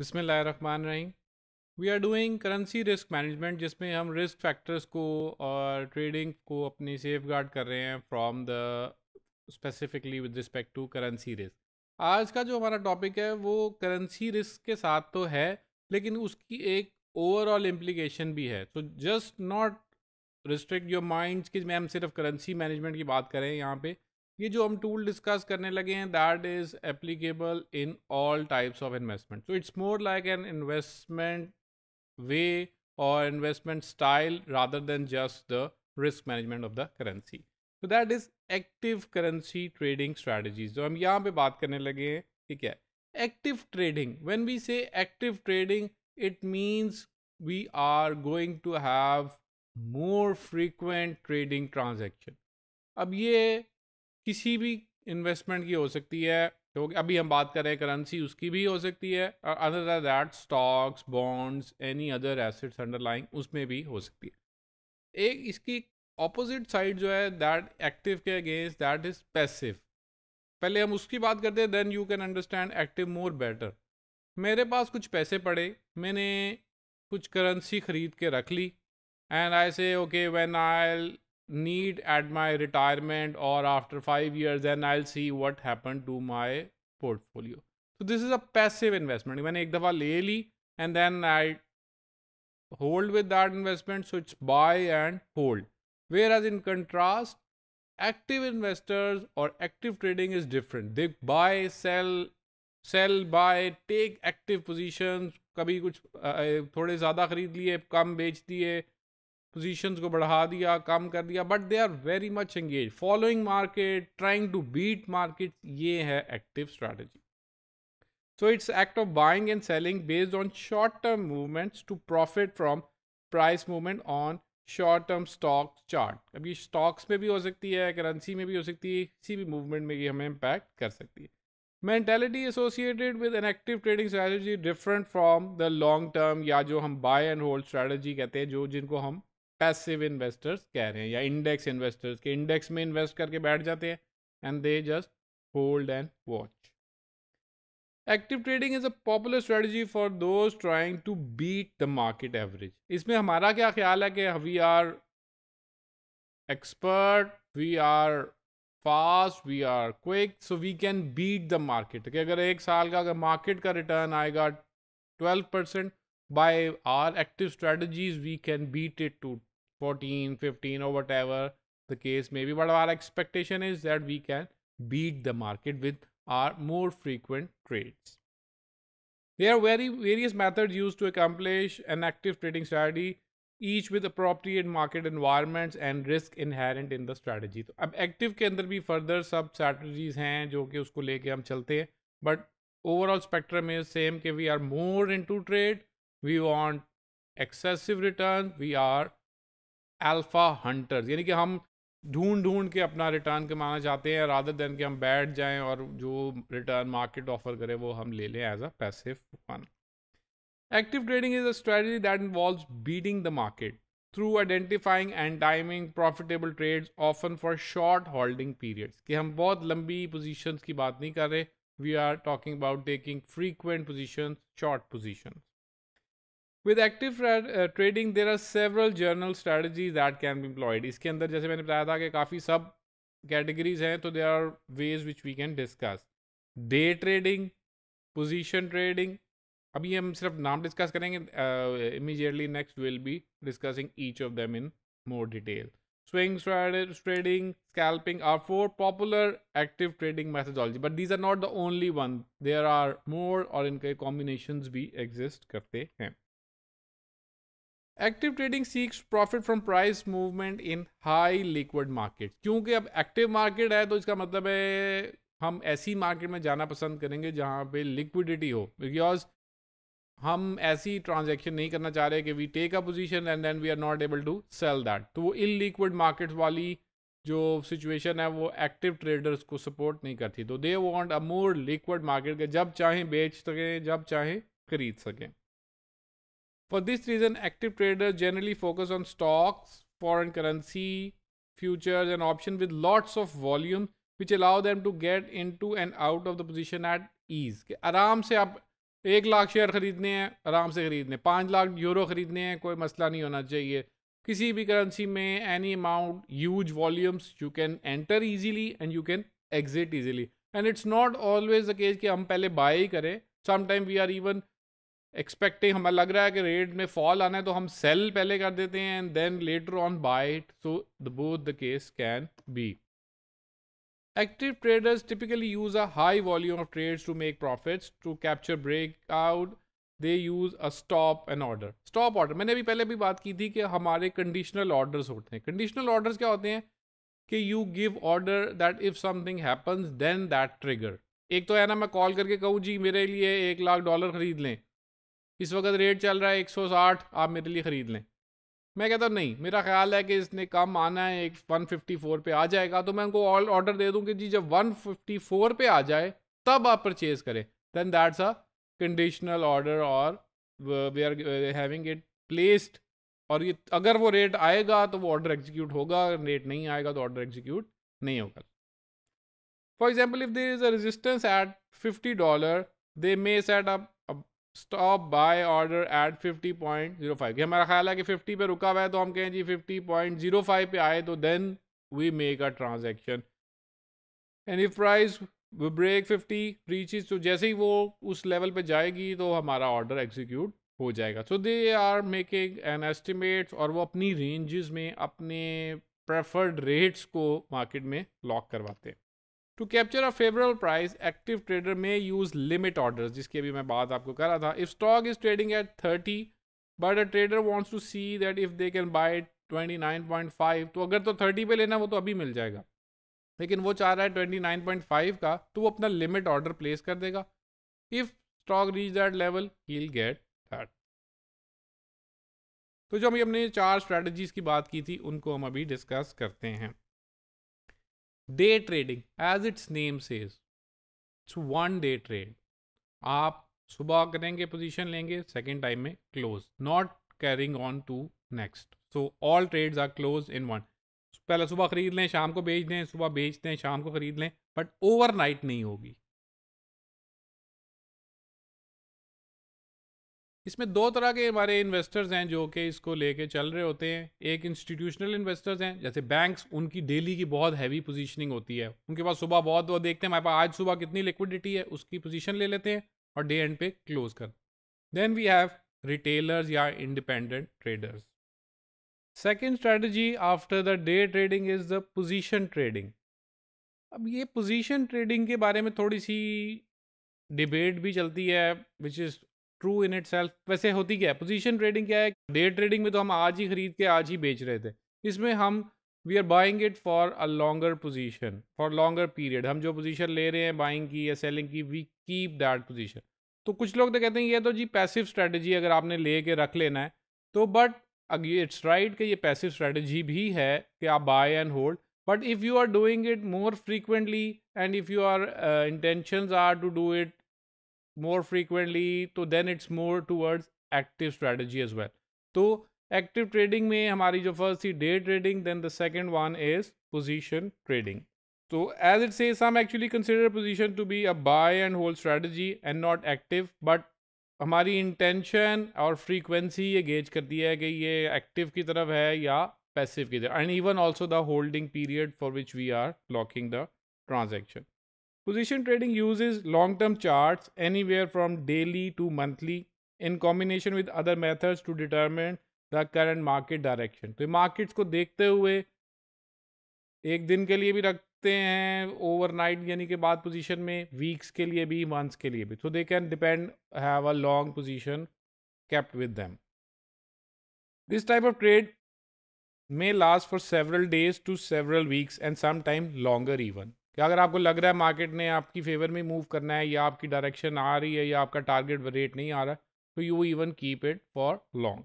Rahim we are doing currency risk management जिसमें हम risk factors को और ट्रेडिंग को अपनी सेफ गार्ड कर रहे हैं from the specifically with respect to currency risk आज का जो हमारा टॉपिक है वो करेंसी रिस्क के साथ तो है लेकिन उसकी एक ओवरऑल इम्प्लीकेशन भी है तो just not restrict your mind कि मैम सिर्फ करेंसी मैनेजमेंट की बात करें यहाँ पे ये जो हम टूल डिस्कस करने लगे हैं that is applicable in all types of investment so it's more like an investment way और investment style rather than just the risk management of the currency तो that is active currency trading strategies जो हम यहाँ पे बात करने लगे हैं ठीक है active trading when we say active trading it means we are going to have more frequent trading transaction अब ये किसी भी इन्वेस्टमेंट की हो सकती है क्योंकि तो अभी हम बात कर रहे हैं करेंसी उसकी भी हो सकती है और other that stocks bonds any other assets underlying उसमें भी हो सकती है एक इसकी ऑपोजिट साइड जो है दैट एक्टिव के अगेंस्ट दैट इज पैसिव पहले हम उसकी बात करते हैं then you can understand active more better मेरे पास कुछ पैसे पड़े मैंने कुछ करेंसी ख़रीद के रख ली and I say okay when I need at my retirement or after five years, then I'll see what happened to my portfolio. So this is a passive investment. When ek dafa le li, and then I hold with that investment, so it's buy and hold. Whereas in contrast, active investors or active trading is different. They buy, sell, sell, buy, take active positions. कभी कुछ थोड़े ज़्यादा ख़रीद लिए कम बेच दिए positions को बढ़ा दिया कम कर दिया but they are very much engage following market trying to beat market ये है active strategy so it's act of buying and selling based on short term movements to profit from price movement on short term stock chart अब ये stocks में भी हो सकती है currency में भी हो सकती है किसी भी मूवमेंट में ये हमें इम्पैक्ट कर सकती है mentality associated with an active trading strategy different from the long term या जो हम बाय एंड होल्ड स्ट्रैटेजी कहते हैं जो जिनको हम पैसिव इन्वेस्टर्स कह रहे हैं या इंडेक्स इन्वेस्टर्स के इंडेक्स में इन्वेस्ट करके बैठ जाते हैं and they just hold and watch active trading is a popular strategy for those trying to beat the market average इसमें हमारा क्या ख्याल है कि we are expert we are fast we are quick so we can beat the market कि अगर एक साल का अगर मार्केट का रिटर्न आएगा twelve percent by our active strategies we can beat it to 14, 15 or whatever the case may be. But our expectation is that we can beat the market with our more frequent trades. There are very various methods used to accomplish an active trading strategy, each with appropriate market environments and risk inherent in the strategy. So, ab active ke अंदर bhi further sub strategies hain jo ke usko leke hum chalte. हैं but overall spectrum is same के we are more into trade we want excessive return we alpha hunters यानी कि हम ढूंढ ढूंढ के अपना रिटर्न कमाना चाहते हैं रादर देन कि हम बैठ जाएं और जो रिटर्न मार्केट ऑफर करे वो हम ले लें as a passive fun active trading is a strategy that involve beating the market through identifying and timing profitable trades often for short holding periods कि हम बहुत लंबी पोजिशन की बात नहीं कर रहे we are talking about taking frequent position short positions with active trading there are several general strategies that can be employed इसके अंदर जैसे मैंने बताया था कि काफ़ी सब कैटेगरीज हैं तो there are ways which we can discuss day trading position trading अभी हम सिर्फ नाम डिस्कस करेंगे immediately next will be discussing each of them in more detail swing trading scalping are four popular active trading methodology but these are not the only one there are more or इनके combinations भी exist करते हैं active trading seeks profit from price movement in high liquid market क्योंकि अब active market है तो इसका मतलब है हम ऐसी मार्केट में जाना पसंद करेंगे जहाँ पे लिक्विडिटी हो बिकॉज हम ऐसी ट्रांजैक्शन नहीं करना चाह रहे कि we take a position and then we are not able to sell that तो वो इन लिक्विड मार्केट वाली जो सिचुएशन है वो एक्टिव ट्रेडर्स को सपोर्ट नहीं करती तो they want a more liquid market के जब चाहें बेच सकें जब चाहें खरीद सकें For this reason, active traders generally focus on stocks, foreign currency, futures and options with lots of volume which allow them to get into and out of the position at ease. आराम से आप एक lakh share ख़रीदने हैं आराम से ख़रीदने पाँच लाख यूरो ख़रीदने हैं कोई मसला नहीं होना चाहिए किसी भी करेंसी में any amount, huge volumes, you can enter easily and you can exit easily. And it's not always the case कि हम पहले buy ही करें समटाइम वी आर एक्सपेक्टिंग हमें लग रहा है कि रेट में फॉल आना है तो हम सेल पहले कर देते हैं and then later on buy it so both the case can be active traders typically use a high volume of trades to make profits to capture break out they use a stop and order stop order मैंने अभी पहले भी बात की थी कि हमारे conditional orders होते हैं कंडीशनल ऑर्डर्स क्या होते हैं कि you give order that if something happens then that trigger एक तो है ना मैं कॉल करके कहूँ जी मेरे लिए एक लाख डॉलर खरीद लें इस वक्त रेट चल रहा है 160 आप मेरे लिए ख़रीद लें मैं कहता हूँ नहीं मेरा ख्याल है कि इसने कम आना है एक 154 पे आ जाएगा तो मैं उनको ऑल ऑर्डर दे दूँ कि जी जब 154 पे आ जाए तब आप परचेज़ करें then that's a conditional order और we are having it placed और ये अगर वो रेट आएगा तो वो ऑर्डर एग्जीक्यूट होगा अगर रेट नहीं आएगा तो ऑर्डर एग्जीक्यूट नहीं होगा for example if there is a resistance at fifty dollar they may set up stop buy order at fifty point zero five कि हमारा ख्याल है कि फिफ्टी पे रुका हुआ है तो हम कहें जी फिफ्टी पॉइंट जीरो फाइव पे आए तो then we make a transaction and if price break fifty reaches तो जैसे ही वो उस लेवल पे जाएगी तो हमारा ऑर्डर एग्जीक्यूट हो जाएगा so they are making an estimate और वो अपनी रेंजेस में अपने प्रेफर्ड रेट्स को मार्केट में लॉक करवाते हैं to capture a favourable price active trader में यूज लिमिट ऑर्डर जिसकी अभी मैं बात आपको कर रहा था if stock is trading at thirty but a trader wants to see that if they can buy twenty nine point five तो अगर तो थर्टी पे लेना वो तो अभी मिल जाएगा लेकिन वो चाह रहा है ट्वेंटी नाइन पॉइंट फाइव का तो वो अपना लिमिट ऑर्डर प्लेस कर देगा if stock reach that level he'll get that तो जो हम अपने चार स्ट्रेटजीज की बात की थी उनको हम अभी डिस्कस करते हैं day trading as it's name says it's one day trade आप सुबह करेंगे पोजीशन लेंगे सेकेंड टाइम में close not carrying on to next so all trades are close in one पहले सुबह खरीद लें शाम को बेच दें सुबह बेच दें शाम को खरीद लें बट ओवरनाइट नहीं होगी इसमें दो तरह के हमारे इन्वेस्टर्स हैं जो कि इसको लेके चल रहे होते हैं एक इंस्टीट्यूशनल इन्वेस्टर्स हैं जैसे बैंक्स उनकी डेली की बहुत हैवी पोजीशनिंग होती है उनके पास सुबह बहुत वो देखते हैं हमारे पास आज सुबह कितनी लिक्विडिटी है उसकी पोजीशन ले लेते हैं और डे एंड पे क्लोज कर देन वी हैव रिटेलर्स या independent traders second strategy after the day trading is the position trading अब ये पोजिशन ट्रेडिंग के बारे में थोड़ी सी डिबेट भी चलती है which is true in it वैसे होती क्या है पोजिशन ट्रेडिंग क्या है डे ट्रेडिंग में तो हम आज ही खरीद के आज ही बेच रहे थे इसमें हम we are buying it for a longer position for longer period हम जो पोजीशन ले रहे हैं बाइंग की या सेलिंग की वी कीप दैट पोजिशन तो कुछ लोग तो कहते हैं ये तो जी पैसिव स्ट्रेटजी अगर आपने ले के रख लेना है तो बट इट्स राइट कि ये पैसिव स्ट्रेटजी भी है कि आप buy and hold but if you are doing it more frequently and if you are intentions are to do it more frequently so then it's more towards active strategy as well So active trading may हमारी जो first थी day trading then the second one is position trading so as it says some actually consider position to be a buy and hold strategy and not active but हमारी intention और frequency ये gauge करती है कि ये active की तरफ है या passive की तरफ and even also the holding period for which we are locking the transaction Position trading uses long term charts anywhere from daily to monthly in combination with other methods to determine the current market direction. So, markets ko dekhte hue ek din ke liye bhi rakhte hain overnight yani ke baad position mein weeks ke liye bhi months ke liye bhi. So, they can depend have a long position kept with them. This type of trade may last for several days to several weeks and sometimes longer even. कि अगर आपको लग रहा है market ने आपकी favour में move करना है या आपकी डायरेक्शन आ रही है या आपका टारगेट रेट नहीं आ रहा तो you even keep it for long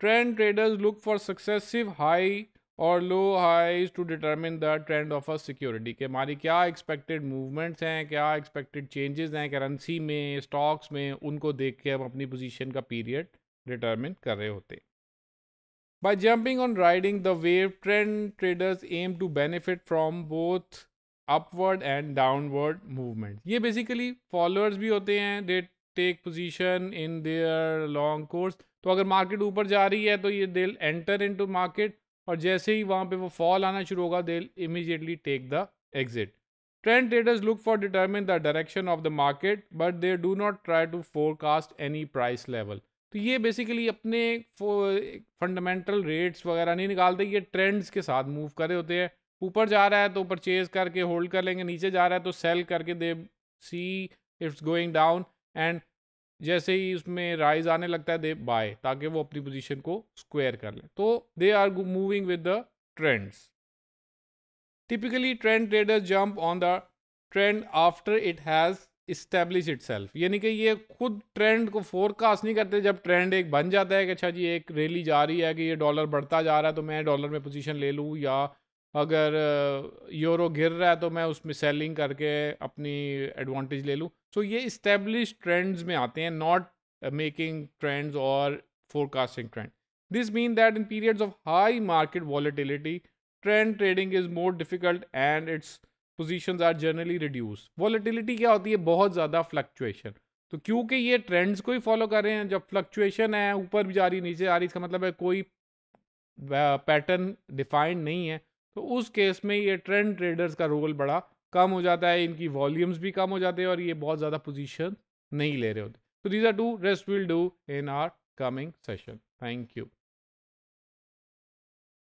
trend traders look for successive high और low highs to determine the trend of a security के हमारी क्या एक्सपेक्टेड मूवमेंट्स हैं क्या एक्सपेक्टेड चेंजेस हैं करेंसी में स्टॉक्स में उनको देख के हम अपनी पोजीशन का पीरियड डिटरमिन कर रहे होते by jumping on riding the wave trend traders aim to benefit from both upward and downward movement ये बेसिकली फॉलोअर्स भी होते हैं they take position in their long course तो अगर मार्केट ऊपर जा रही है तो ये दिल एंटर इन टू मार्केट और जैसे ही वहाँ पे वो फॉल आना शुरू होगा they'll immediately take the exit trend traders look for determine the direction of the market but they do not try to forecast any price level तो ये बेसिकली अपने फंडामेंटल रेट्स वगैरह नहीं निकालते ये ट्रेंड्स के साथ मूव करे होते हैं ऊपर जा रहा है तो परचेज करके होल्ड कर लेंगे नीचे जा रहा है तो सेल करके they see it's going down and जैसे ही उसमें राइज आने लगता है दे बाय ताकि वो अपनी पोजीशन को स्क्वायर कर लें तो they are moving with the trends typically trend traders jump on the trend after it has establish it यानी कि ये खुद ट्रेंड को फोरकास्ट नहीं करते जब ट्रेंड एक बन जाता है कि अच्छा जी एक रैली जा रही है कि ये डॉलर बढ़ता जा रहा है तो मैं डॉलर में पोजीशन ले लूँ या अगर यूरो गिर रहा है तो मैं उसमें सेलिंग करके अपनी एडवांटेज ले लूँ सो so ये इस्टेब्लिश ट्रेंड्स में आते हैं नॉट मेकिंग ट्रेंड्स और forecasting trend this mean that in periods of high market volatility trend trading is more difficult and it's position are generally reduce volatility क्या होती है बहुत ज़्यादा फ्लक्चुएशन तो क्योंकि ये ट्रेंड्स को ही फॉलो कर रहे हैं जब फ्लक्चुएशन है ऊपर भी जा रही नीचे जा रही इसका मतलब है कोई पैटर्न डिफाइंड नहीं है तो उस केस में ये ट्रेंड ट्रेडर्स का रोल बड़ा कम हो जाता है इनकी वॉल्यूम्स भी कम हो जाते हैं और ये बहुत ज़्यादा पोजीशन नहीं ले रहे होते तो these are two rest will do in our coming session thank you